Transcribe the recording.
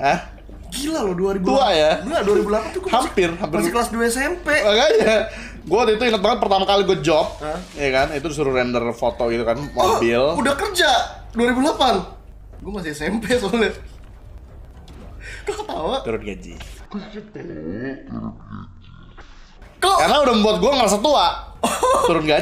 Hah? Gila loh 2000 Tua ya? Enggak, 2008 tuh hampir, masih, hampir masih kelas 2 SMP. Makanya gue waktu itu inget banget pertama kali gue job, Hah? ya kan? Itu disuruh render foto gitu kan mobil. Oh, udah kerja 2008. Gue masih SMP soalnya. Kok ketawa? Turun gaji. Karena udah membuat gue ngerasa tua. Oh. Turun gaji.